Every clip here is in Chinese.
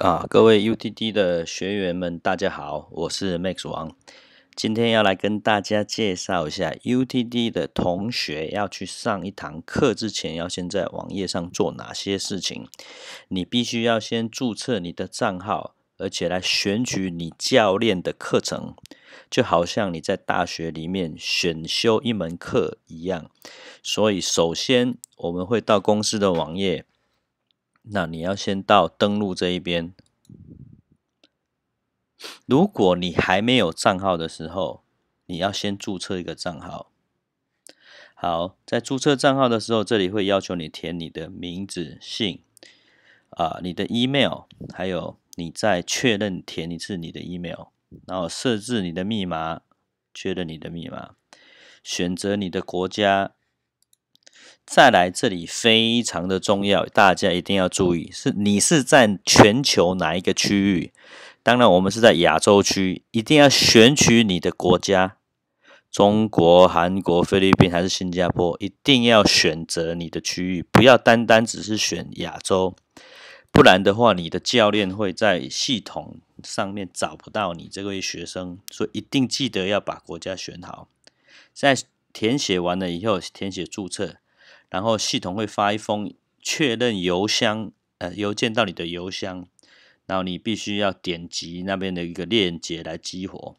啊，各位 UTD 的学员们，大家好，我是 Max 王，今天要来跟大家介绍一下 UTD 的同学要去上一堂课之前要先在网页上做哪些事情。你必须要先注册你的账号，而且来选取你教练的课程，就好像你在大学里面选修一门课一样。所以首先我们会到公司的网页。那你要先到登录这一边。如果你还没有账号的时候，你要先注册一个账号。好，在注册账号的时候，这里会要求你填你的名字、姓啊、你的 email，还有你再确认填一次你的 email，然后设置你的密码，确认你的密码，选择你的国家。再来，这里非常的重要，大家一定要注意，是你是在全球哪一个区域？当然，我们是在亚洲区，一定要选取你的国家：中国、韩国、菲律宾还是新加坡？一定要选择你的区域，不要单单只是选亚洲，不然的话，你的教练会在系统上面找不到你这位学生，所以一定记得要把国家选好。在填写完了以后，填写注册。然后系统会发一封确认邮箱，呃，邮件到你的邮箱，然后你必须要点击那边的一个链接来激活。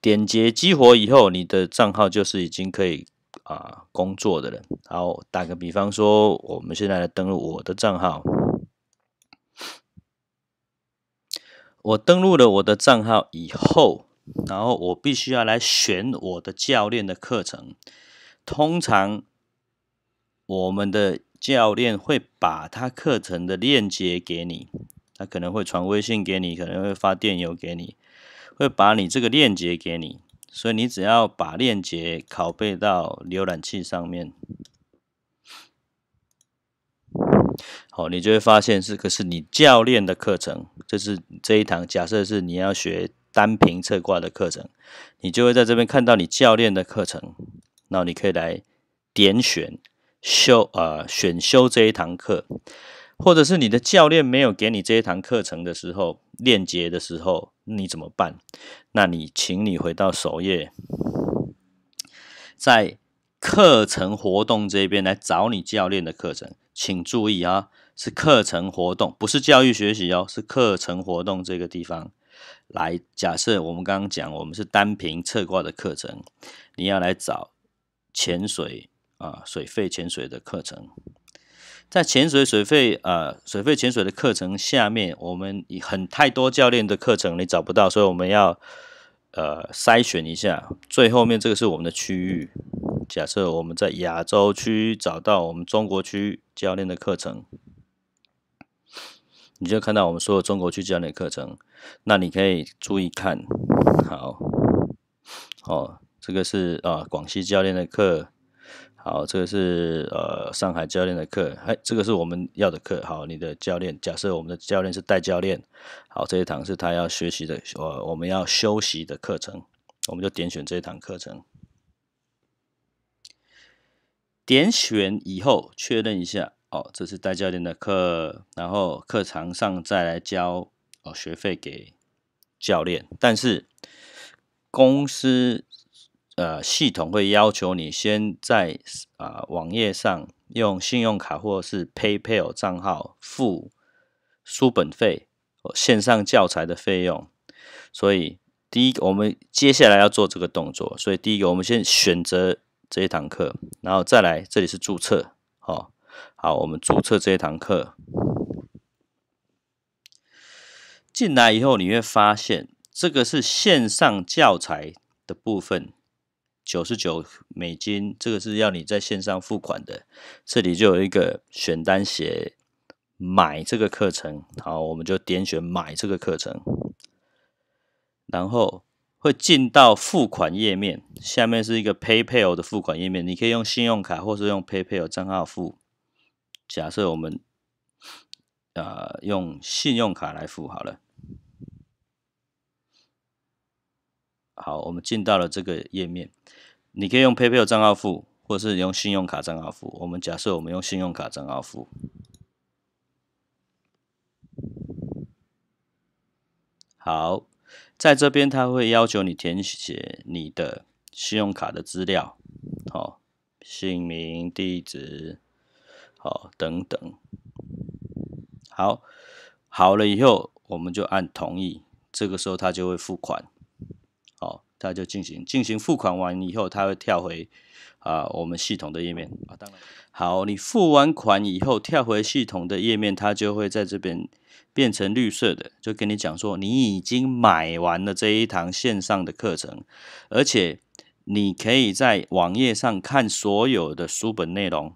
点击激活以后，你的账号就是已经可以啊工作的了。然后打个比方说，我们现在来登录我的账号。我登录了我的账号以后，然后我必须要来选我的教练的课程，通常。我们的教练会把他课程的链接给你，他可能会传微信给你，可能会发电邮给你，会把你这个链接给你。所以你只要把链接拷贝到浏览器上面，好，你就会发现这个是你教练的课程。这是这一堂，假设是你要学单平侧挂的课程，你就会在这边看到你教练的课程，那你可以来点选。修啊，选修这一堂课，或者是你的教练没有给你这一堂课程的时候，链接的时候，你怎么办？那你，请你回到首页，在课程活动这边来找你教练的课程。请注意啊，是课程活动，不是教育学习哦，是课程活动这个地方。来，假设我们刚刚讲，我们是单凭侧挂的课程，你要来找潜水。啊，水费潜水的课程，在潜水水费啊，水费潜水的课程下面，我们很太多教练的课程你找不到，所以我们要呃筛选一下。最后面这个是我们的区域，假设我们在亚洲区找到我们中国区教练的课程，你就看到我们所有中国区教练的课程，那你可以注意看。好，哦，这个是啊，广西教练的课。好，这个是呃上海教练的课，哎，这个是我们要的课。好，你的教练，假设我们的教练是代教练，好，这一堂是他要学习的，我我们要休息的课程，我们就点选这一堂课程。点选以后，确认一下，哦，这是代教练的课，然后课堂上再来交哦学费给教练，但是公司。呃，系统会要求你先在啊网页上用信用卡或是 PayPal 账号付书本费、哦、线上教材的费用。所以，第一，我们接下来要做这个动作。所以，第一个，我们先选择这一堂课，然后再来这里是注册。好，好，我们注册这一堂课。进来以后，你会发现这个是线上教材的部分。九十九美金，这个是要你在线上付款的。这里就有一个选单，写“买”这个课程，好，我们就点选“买”这个课程，然后会进到付款页面。下面是一个 PayPal 的付款页面，你可以用信用卡或是用 PayPal 账号付。假设我们呃用信用卡来付好了。好，我们进到了这个页面，你可以用 PayPal 账号付，或者是用信用卡账号付。我们假设我们用信用卡账号付，好，在这边他会要求你填写你的信用卡的资料，好，姓名、地址，好，等等，好，好了以后我们就按同意，这个时候他就会付款。他就进行进行付款完以后，他会跳回啊我们系统的页面。啊，当然。好，你付完款以后跳回系统的页面，它就会在这边变成绿色的，就跟你讲说你已经买完了这一堂线上的课程，而且你可以在网页上看所有的书本内容。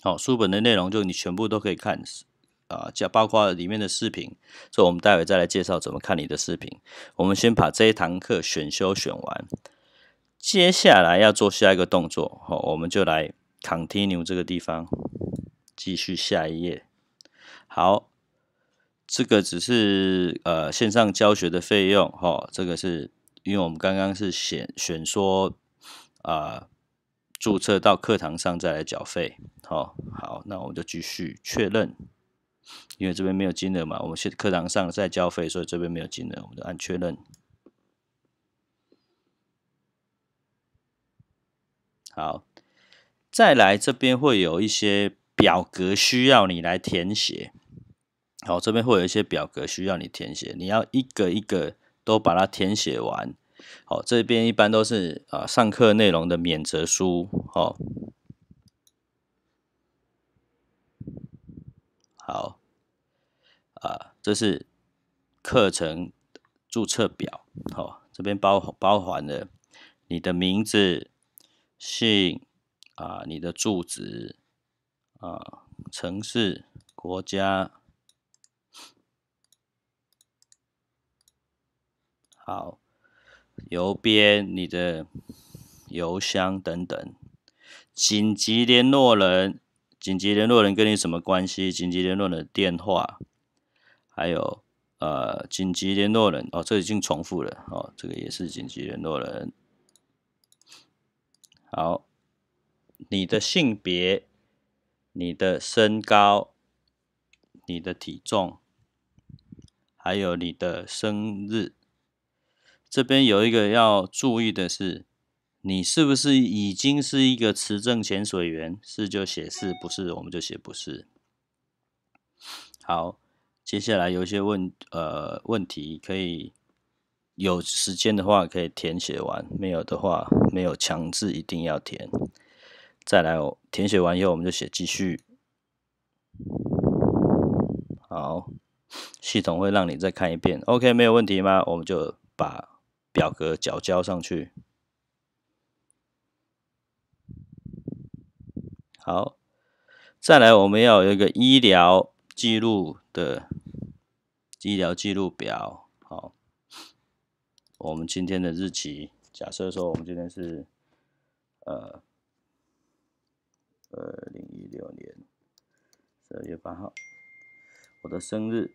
好，书本的内容就你全部都可以看。啊，就包括里面的视频，所以我们待会再来介绍怎么看你的视频。我们先把这一堂课选修选完，接下来要做下一个动作。好，我们就来 continue 这个地方，继续下一页。好，这个只是呃线上教学的费用。哈，这个是因为我们刚刚是选选说啊，注册到课堂上再来缴费。好，好，那我们就继续确认。因为这边没有金额嘛，我们现课堂上在交费，所以这边没有金额，我们就按确认。好，再来这边会有一些表格需要你来填写，好，这边会有一些表格需要你填写，你要一个一个都把它填写完。好，这边一般都是啊上课内容的免责书，好，好。啊，这是课程注册表，好，这边包包含了你的名字、姓啊、你的住址啊、城市、国家，好，邮编、你的邮箱等等，紧急联络人，紧急联络人跟你什么关系？紧急联络人的电话。还有呃，紧急联络人哦，这已经重复了哦，这个也是紧急联络人。好，你的性别、你的身高、你的体重，还有你的生日。这边有一个要注意的是，你是不是已经是一个持证潜水员？是就写是，不是我们就写不是。好。接下来有一些问，呃，问题可以有时间的话可以填写完，没有的话没有强制一定要填。再来哦，填写完以后我们就写继续。好，系统会让你再看一遍，OK，没有问题吗？我们就把表格交交上去。好，再来我们要有一个医疗记录的。医疗记录表，好，我们今天的日期，假设说我们今天是呃二零一六年十二月八号，我的生日，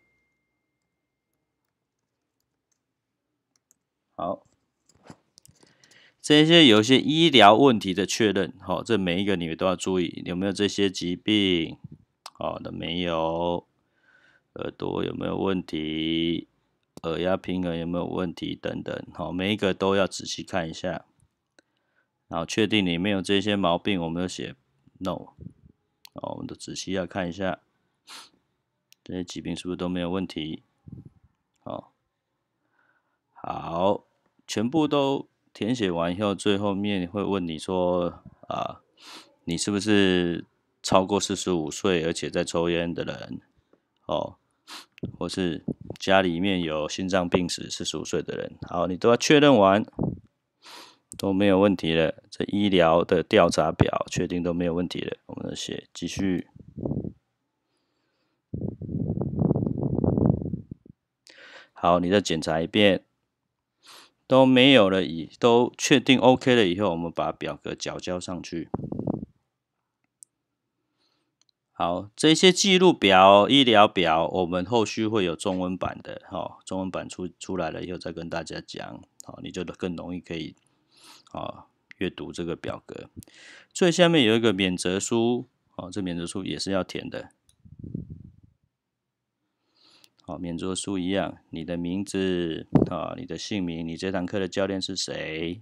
好，这些有些医疗问题的确认，好，这每一个你们都要注意，有没有这些疾病，好的没有。耳朵有没有问题？耳压平衡有没有问题？等等，好，每一个都要仔细看一下，然后确定你没有这些毛病，我们就写 no，哦，我们都仔细要看一下，这些疾病是不是都没有问题？哦，好，全部都填写完以后，最后面会问你说啊，你是不是超过四十五岁而且在抽烟的人？哦。或是家里面有心脏病史、是熟睡的人，好，你都要确认完，都没有问题了。这医疗的调查表确定都没有问题了，我们写继续。好，你再检查一遍，都没有了，以都确定 OK 了以后，我们把表格缴交上去。好，这些记录表、医疗表，我们后续会有中文版的哈。中文版出出来了以后，再跟大家讲，好，你就更容易可以啊阅读这个表格。最下面有一个免责书，哦，啊，这免责书也是要填的。好，免责书一样，你的名字啊，你的姓名，你这堂课的教练是谁？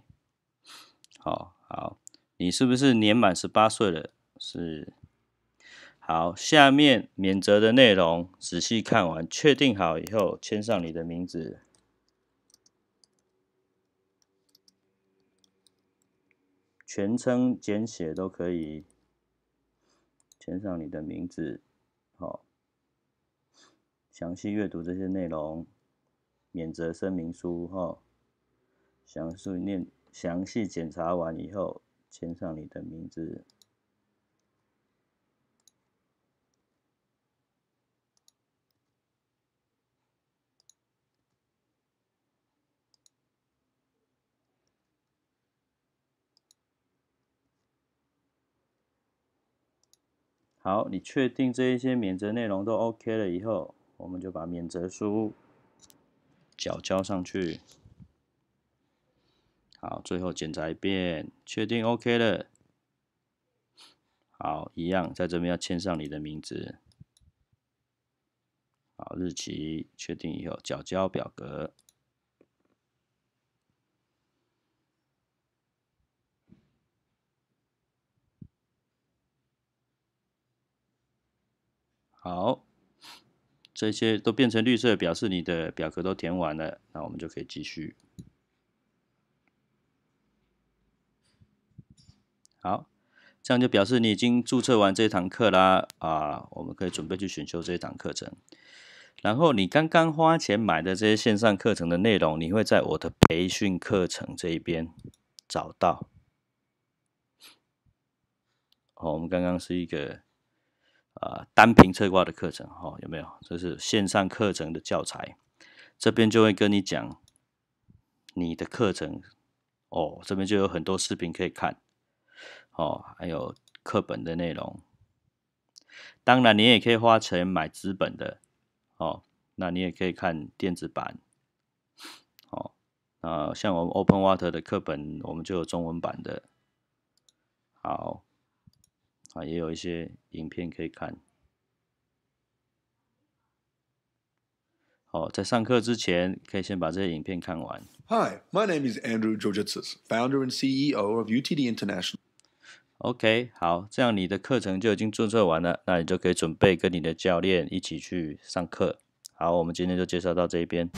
好好，你是不是年满十八岁了？是。好，下面免责的内容仔细看完，确定好以后签上你的名字，全称、简写都可以，签上你的名字。好，详细阅读这些内容，免责声明书哈，详细念、详细检查完以后，签上你的名字。好，你确定这一些免责内容都 OK 了以后，我们就把免责书缴交上去。好，最后检查一遍，确定 OK 了。好，一样，在这边要签上你的名字。好，日期确定以后，缴交表格。好，这些都变成绿色，表示你的表格都填完了，那我们就可以继续。好，这样就表示你已经注册完这一堂课啦。啊，我们可以准备去选修这一堂课程。然后你刚刚花钱买的这些线上课程的内容，你会在我的培训课程这一边找到。好，我们刚刚是一个。啊，单屏测卦的课程哦，有没有？这是线上课程的教材，这边就会跟你讲你的课程哦，这边就有很多视频可以看哦，还有课本的内容。当然，你也可以花钱买纸本的哦，那你也可以看电子版哦。那像我们 Open Water 的课本，我们就有中文版的，好。啊，也有一些影片可以看。好，在上课之前，可以先把这些影片看完。Hi, my name is Andrew Georgitsis, founder and CEO of UTD International. OK，好，这样你的课程就已经注册完了，那你就可以准备跟你的教练一起去上课。好，我们今天就介绍到这边。